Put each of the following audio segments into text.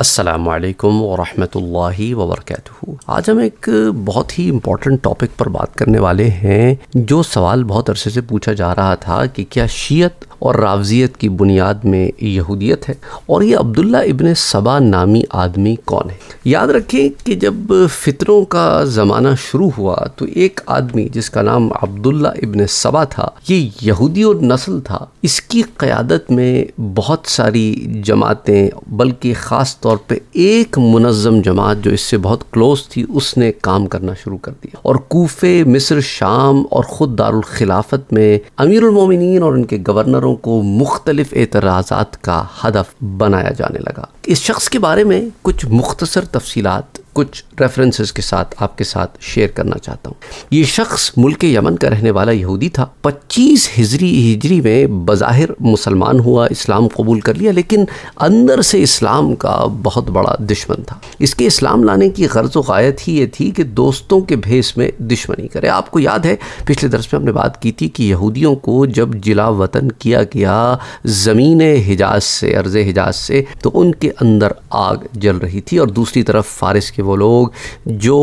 असलकम वरहमतुल्लाहि वबरकatuh आज हम एक बहुत ही इम्पोर्टेंट टॉपिक पर बात करने वाले हैं जो सवाल बहुत अरसे से पूछा जा रहा था कि क्या शीयत और रावजियत की बुनियाद में यहूदियत है और ये अब्दुल्ला इबन सबा नामी आदमी कौन है याद रखें कि जब फितरों का ज़माना शुरू हुआ तो एक आदमी जिसका नाम अब्दुल्ला इबन सबा था ये यहूदी और नस्ल था इसकी क़्यादत में बहुत सारी जमातें बल्कि ख़ास तौर पर एक मुनज़म जमात जो इससे बहुत क्लोज थी उसने काम करना शुरू कर दिया और कोफे मिस्र शाम और ख़ुद दारुलखिलाफत में अमीरमिन और उनके गवर्नर जानवरों को मुख्तलिफ एतराज़ात का हदफ बनाया जाने लगा इस शख्स के बारे में कुछ मुख्तसर तफसीत कुछ रेफरेंसेस के साथ आपके साथ शेयर करना चाहता हूँ ये शख्स मुल्क यमन का रहने वाला यहूदी था पच्चीस हिजरी हिजरी में बज़ाहिर मुसलमान हुआ इस्लाम कबूल कर लिया लेकिन अंदर से इस्लाम का बहुत बड़ा दुश्मन था इसके इस्लाम लाने की गर्ज वायत ही ये थी कि दोस्तों के भेस में दुश्मनी करे आपको याद है पिछले दरस में हमने बात की थी कि यहूदियों को जब जिला वतन किया गया ज़मीन हिजाज से अर्ज़ हिजाज से तो उनके अंदर आग जल रही थी और दूसरी तरफ फारिस के वो लोग जो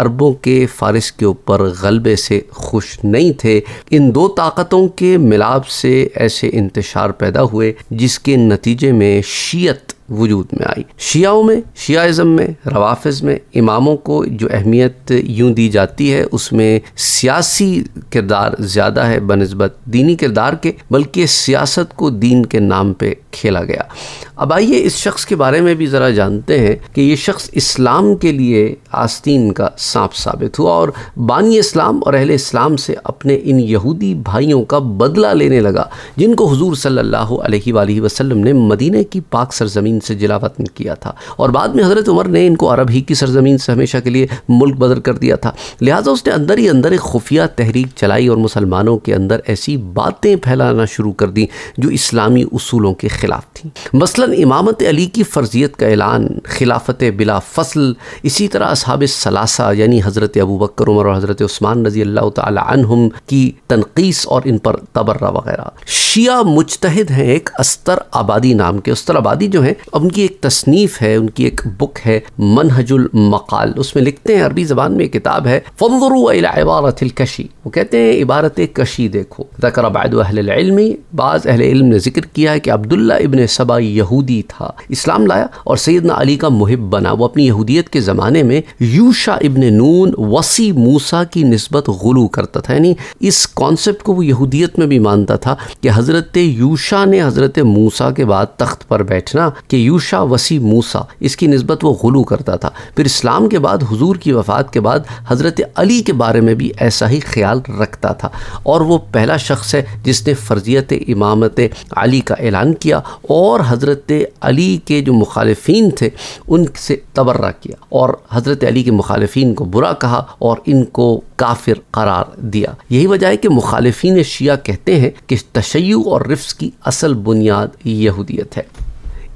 अरबों के फ़ारस के ऊपर गलबे से खुश नहीं थे इन दो ताकतों के मिलाप से ऐसे इंतशार पैदा हुए जिसके नतीजे में शीयत वजूद में आई शियाओं में शियाज़म में रवाफ़ में इमामों को जो अहमियत यूँ दी जाती है उसमें सियासी किरदार ज़्यादा है बनस्बत दीनी किरदार के बल्कि सियासत को दीन के नाम पर खेला गया अब आइए इस शख्स के बारे में भी ज़रा जानते हैं कि ये शख्स इस्लाम के लिए आस्तीन का सांप साबित हुआ और बानी इस्लाम और अहले इस्लाम से अपने इन यहूदी भाइयों का बदला लेने लगा जिनको हजूर सल्ला वसलम ने मदीने की पाक सरजमीन इनसे जिला वतन किया था और बाद में हज़रत उमर ने इनको अरब ही की सरजमीन से हमेशा के लिए मुल्क बदर कर दिया था लिहाजा उसने अंदर ही अंदर एक खुफिया तहरीक चलाई और मुसलमानों के अंदर ऐसी बातें फैलाना शुरू कर दी जो इस्लामी असूलों के ख़िलाफ़ थी मसला इमामत अली की फ़र्जियत का ऐलान खिलाफत बिला फसल इसी तरह असहाब सलासा यानी हज़रत अबू बकर उमर और हज़रत उस्मान रजी अल्लाह तुम की तनकीस और इन पर तबर्रा वगैरह शिया मुजतहद हैं एक अस्तर आबादी नाम के अस्तर आबादी जो है अब उनकी एक तसनीफ़ है उनकी एक बुक है मनहजुल मकाल उसमें लिखते हैं अरबी ज़बान में किताब है इबारत कशी वो कहते हैं इबारत कशी देखो ज़कर अबादमी बाज़ अहल इल्म ने जिक्र किया है कि अब्दुल्ला इबन सबा यहूदी था इस्लाम लाया और सैदना अली का मुहिब बना वो अपनी यहूदियत के ज़माने में यूशा इबन नून वसी मूसा की नस्बत गुलू करता था यानी इस कॉन्सेप्ट को वो यहूदियत में भी मानता था कि हज़रत यूशा ने हज़रत मूसा के बाद तख्त पर बैठना कि यूशा वसी मूसा इसकी नस्बत वो गुलू करता था फिर इस्लाम के बाद हुजूर की वफ़ात के बाद हज़रत अली के बारे में भी ऐसा ही ख्याल रखता था और वो पहला शख्स है जिसने फ़र्जियत इमामत अली का ऐलान किया और हज़रत अली के जो मुखालफी थे उनसे तबर्रा किया और हज़रत अली के मुखालफी को बुरा कहा और इनको काफिर करार दिया यही वजह है कि मुखालफी शिया कहते हैं कि तशैय और रिफ्स की असल बुनियाद यहूदियत है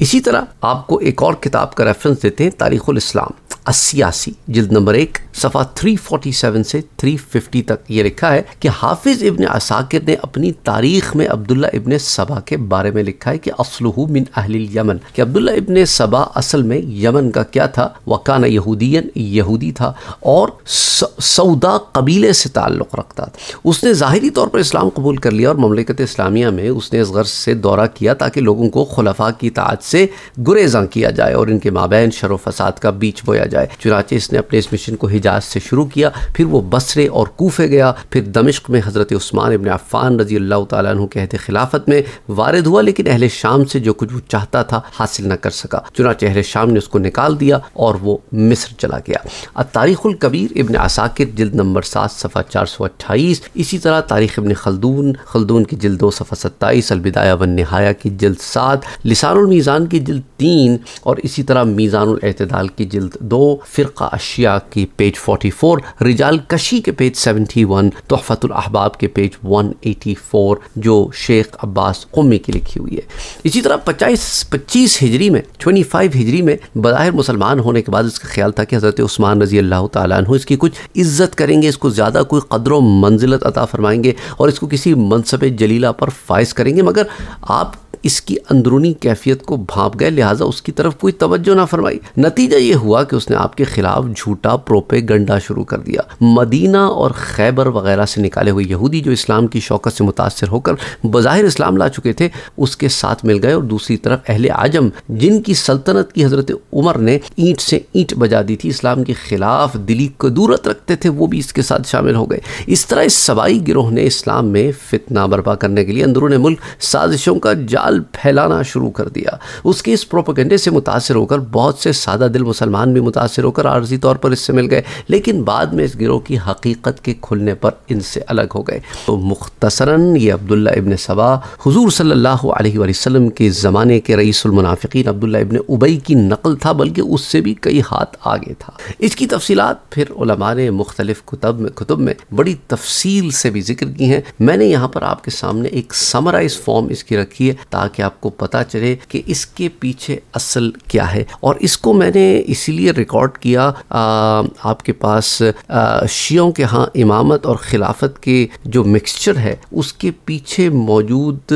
इसी तरह आपको एक और किताब का रेफरेंस देते हैं तारीख़ुल इस्लाम अस्सी जिल्द नंबर एक सफ़ा 347 से 350 तक ये लिखा है कि हाफिज इबन असाकिर ने अपनी तारीख में अब्दुल्ला इबन सबा के बारे में लिखा है कि असलहू मिन अहलिल यमन कि अब्दुल्ला इबन सबा असल में यमन का क्या था वकाना यहूदियन यहूदी था और सऊदा कबीले से ताल्लुक़ रखता था उसने ज़ाहरी तौर पर इस्लाम कबूल कर लिया और ममलिकत इस्लामिया में उसने इस गर्ज से दौरा किया ताकि लोगों को खलफा की ताज से गुरेजा किया जाए और इनके माबे शर फसाद का बीच बोया जाए जाए चुनाचे इसने अपने इस मिशन को हिजाज से शुरू किया फिर वो बसरे और कोफे गया फिर दमिश्क में हज़रत उस्मान इबन अफ़ान रजी अल्लाह तु के अहद खिलाफत में वारद हुआ लेकिन अहले शाम से जो कुछ वो चाहता था हासिल न कर सका चुनाचे अहले शाम ने उसको निकाल दिया और वो मिस्र चला गया अब तारीखुल कबीर इबन असाकिर जल्द नंबर सात सफ़ा चार सौ अट्ठाईस इसी तरह तारीख इबन खलदून खलदून की जल्द दो सफ़ा सत्ताईस अलबिदाया वन नहाया की जल्द सात लिसानमीज़ान की जल्द तीन और इसी तरह मीज़ानुल एतदाल की जल्द दो हो फ़िरका अशिया की पेज 44 रिजाल कशी के पेज 71 तोहफ़तुल अहबाब के पेज 184 जो शेख अब्बास कौमी की लिखी हुई है इसी तरह पचास पच्चीस हिजरी में 25 हिजरी में बज़ाहिर मुसलमान होने के बाद इसका ख्याल था कि हज़रत उस्मान रजी अल्लाह तु इसकी कुछ इज़्ज़त करेंगे इसको ज़्यादा कोई कदर व मंजिलत अता फरमाएंगे और इसको किसी मनसब जलीला पर फायज करेंगे मगर आप इसकी अंदरूनी कैफियत को भाप गए लिहाजा उसकी तरफ कोई तवज्जो ना फरमाई नतीजा ये हुआ कि उसने उसने आपके खिलाफ झूठा प्रोपेगंडा शुरू कर दिया मदीना और खैबर वगैरह से निकाले हुए यहूदी जो इस्लाम की शौकत से मुतासर होकर बज़ाहिर इस्लाम ला चुके थे उसके साथ मिल गए और दूसरी तरफ अहले आजम जिनकी सल्तनत की हज़रत उमर ने ईंट से ईंट बजा दी थी इस्लाम के ख़िलाफ़ दिली कदूरत रखते थे वो भी इसके साथ शामिल हो गए इस तरह इस सबाई गिरोह ने इस्लाम में फितना बर्पा करने के लिए अंदरून मुल्क साजिशों का जाल फैलाना शुरू कर दिया उसके इस प्रोपोगंडे से मुतासर होकर बहुत से सादा दिल मुसलमान भी मुता मुतासर होकर आर्जी तौर पर इससे मिल गए लेकिन बाद में इस गिरोह की हकीकत के खुलने पर इनसे अलग हो गए तो मुख्तसरा ये अब्दुल्ला इबन सबा हजूर सल्ला वसम के ज़माने के रईसमनाफ़िन अब्दुल्ला इबन उबई की नकल था बल्कि उससे भी कई हाथ आगे था इसकी तफसीत फिर ने मुख्तलिफ कुतब में कुतब में बड़ी तफसील से भी जिक्र की हैं मैंने यहाँ पर आपके सामने एक समराइज फॉर्म इसकी रखी है ताकि आपको पता चले कि इसके पीछे असल क्या है और इसको मैंने इसीलिए रिकॉर्ड किया आ, आपके पास शियों के यहाँ इमामत और खिलाफत के जो मिक्सचर है उसके पीछे मौजूद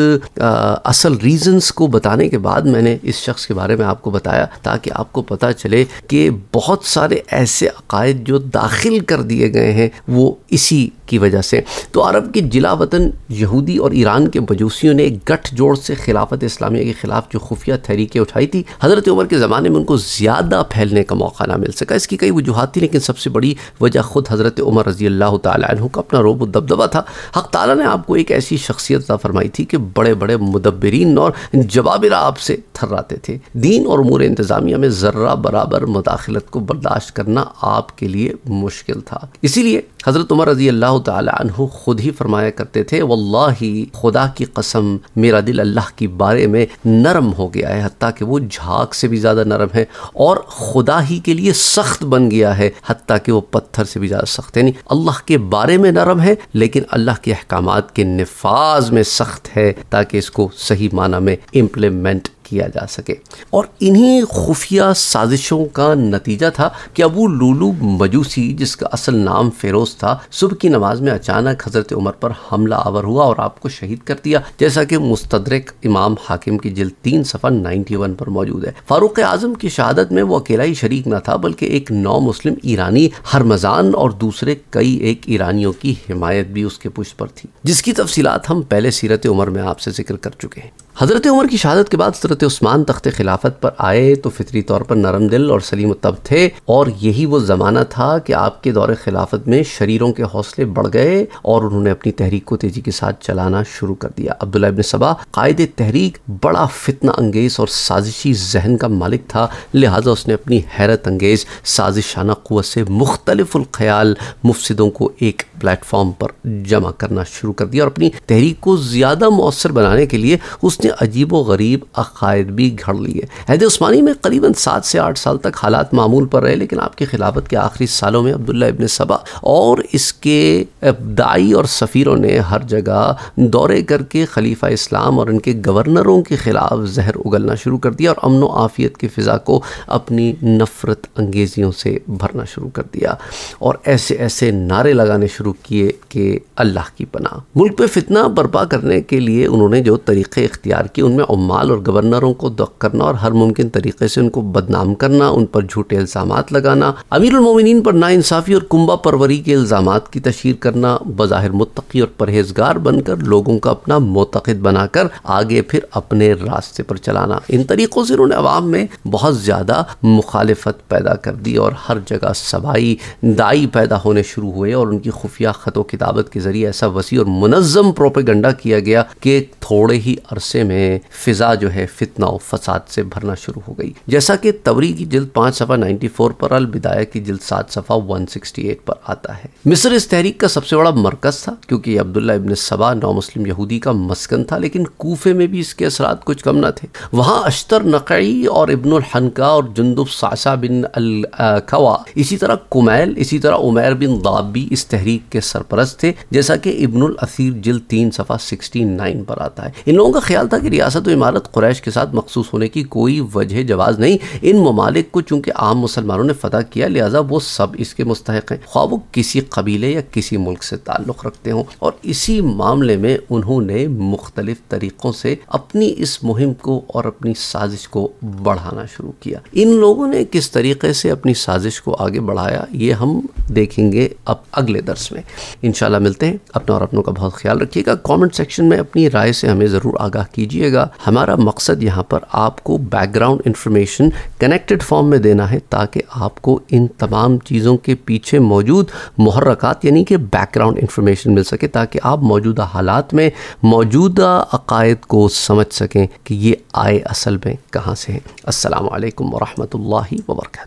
असल रीजंस को बताने के बाद मैंने इस शख्स के बारे में आपको बताया ताकि आपको पता चले कि बहुत सारे ऐसे अकायद जो दाखिल कर दिए गए हैं वो इसी की वजह से तो अरब के जिला वतन यहूदी और ईरान के बजूसियों ने गठजोड़ से खिलाफत इस्लामिया के ख़िलाफ़ जो खुफिया तहरीकें उठाई थी हज़रत उमर के ज़माने में उनको ज़्यादा फैलने का मौका ना मिल सका इसकी कई वजूहत थी लेकिन सबसे बड़ी वजह ख़ुद हज़रत उमर रज़ी अल्लाह तु का अपना रोब दबदबा था हक ताली ने आपको एक ऐसी शख्सियत अदा फरमाई थी कि बड़े बड़े मुदबरीन और जवाबरा आपसे थर्राते थे दीन और उमूर इंतज़ामिया में ज़र्रा बराबर मुदाखलत को बर्दाश्त करना आपके लिए मुश्किल था इसीलिए हज़रत उमर रज़ी अल्लाह तु ख़ुद ही फरमाया करते थे वल्लाही खुदा की कसम मेरा दिल अल्लाह के बारे में नरम हो गया है हती कि वो झाक से भी ज़्यादा नरम है और खुदा ही के लिए सख्त बन गया है हती कि वो पत्थर से भी ज़्यादा सख्त यानी अल्लाह के बारे में नरम है लेकिन अल्लाह के अहकाम के नफाज में सख्त है ताकि इसको सही माना में इम्प्लीमेंट किया जा सके और इन्हीं खुफिया साजिशों का नतीजा था कि अबू लूलू मजूसी जिसका असल नाम फेरोज था सुबह की नमाज में अचानक हज़रत उमर पर हमला आवर हुआ और आपको शहीद कर दिया जैसा कि मुस्तदरक इमाम हाकिम की जिल तीन सफर नाइनटी वन पर मौजूद है फारूक आजम की शहादत में वो अकेला ही शरीक न था बल्कि एक नौ मुस्लिम ईरानी हरमजान और दूसरे कई एक ईरानियों की हिमायत भी उसके पुष्ट पर थी जिसकी तफसीत हम पहले सीरत उमर में आपसे जिक्र कर चुके हैं हज़रत उमर की शहादत के बाद हज़रत उस्मान तख्त खिलाफत पर आए तो फितरी तौर पर नरम दिल और सलीम तब थे और यही वो ज़माना था कि आपके दौर खिलाफत में शरीरों के हौसले बढ़ गए और उन्होंने अपनी तहरीक को तेज़ी के साथ चलाना शुरू कर दिया अब्दुल्ला इबन सबा कायद तहरीक बड़ा फितना अंगेज और साजिशी जहन का मालिक था लिहाजा उसने अपनी हैरत अंगेज साजिशाना कुत से मुख्तलफ़्याल मुफसदों को एक प्लेटफॉर्म पर जमा करना शुरू कर दिया और अपनी तहरीक को ज़्यादा मौसर बनाने के लिए उसने अजीब व गरीब अखा अकायद भी घड़ लिए अहद स्मानी में करीबन सात से आठ साल तक हालात मामूल पर रहे लेकिन आपकी खिलाफत के आखिरी सालों में अब्दुल्ला इबन सबा और इसके दाई और सफ़ीरों ने हर जगह दौरे करके खलीफा इस्लाम और इनके गवर्नरों के ख़िलाफ़ जहर उगलना शुरू कर दिया और अमन आफ़ियत की फ़िज़ा को अपनी नफ़रत अंगेज़ियों से भरना शुरू कर दिया और ऐसे ऐसे नारे लगाने शुरू किए कि अल्लाह की पना मुल्क पर फितना बर्पा करने के लिए उन्होंने जो तरीक़े इख्तियार किए उनमें उम्माल और गवर्नर हुनरों को दख करना और हर मुमकिन तरीके से उनको बदनाम करना उन पर झूठे इल्ज़ाम लगाना अमीर अमीरमिन पर नाानसाफ़ी और कुंबा परवरी के इल्ज़ाम की तशहर करना बज़ाहिर मुतकी और परहेजगार बनकर लोगों का अपना मोतद बनाकर आगे फिर अपने रास्ते पर चलाना इन तरीक़ों से उन्होंने आवाम में बहुत ज़्यादा मुखालफत पैदा कर दी और हर जगह सबाई दाई पैदा होने शुरू हुए और उनकी खुफिया ख़त किताबत के ज़रिए ऐसा वसी और मुनजम प्रोपेगंडा किया गया कि थोड़े ही अरसे में फ़िज़ा जो है फितनाओ फसाद से भरना शुरू हो गई जैसा कि तवरी की जिल्द पांच सफा 94 पर अल बिदाया की जिल्द सात सफा 168 पर आता है मिस्र इस तहरीक का सबसे बड़ा मरकज था क्योंकि अब्दुल्ला इबन सबा नौ मुस्लिम यहूदी का मस्कन था लेकिन कोफे में भी इसके असरा कुछ कम न थे वहाँ अश्तर नकई और इबन हनका और जुन्दुब सासा बिन अल खवा इसी तरह कुमैल इसी तरह उमैर बिन दाबी इस तहरीक के सरपरस्त थे जैसा कि इबन असीर जिल्द तीन सफा सिक्सटी पर आता है इन लोगों का ख्याल था कि रियासत इमारत कुरैश के साथ मखसूस होने की कोई वजह जवाब नहीं इन ममालिक को चूंकि आम मुसलमानों ने फ़तह किया लिहाजा वो सब इसके मुस्तक हैं ख्वा वो किसी कबीले या किसी मुल्क से ताल्लुक़ रखते हों और इसी मामले में उन्होंने मुख्तलिफ तरीक़ों से अपनी इस मुहिम को और अपनी साजिश को बढ़ाना शुरू किया इन लोगों ने किस तरीके से अपनी साजिश को आगे बढ़ाया ये हम देखेंगे अब अगले दर्स में इन मिलते हैं अपना और अपनों का बहुत ख्याल रखिएगा कमेंट सेक्शन में अपनी राय से हमें ज़रूर आगाह कीजिएगा हमारा मकसद यहाँ पर आपको बैकग्राउंड इन्फॉर्मेशन कनेक्टेड फॉर्म में देना है ताकि आपको इन तमाम चीज़ों के पीछे मौजूद महरक़ात यानी कि बैकग्राउंड इन्फॉर्मेशन मिल सके ताकि आप मौजूदा हालात में मौजूदा अकायद को समझ सकें कि ये आए असल में कहाँ से हैं असलकम वरहमल वर्का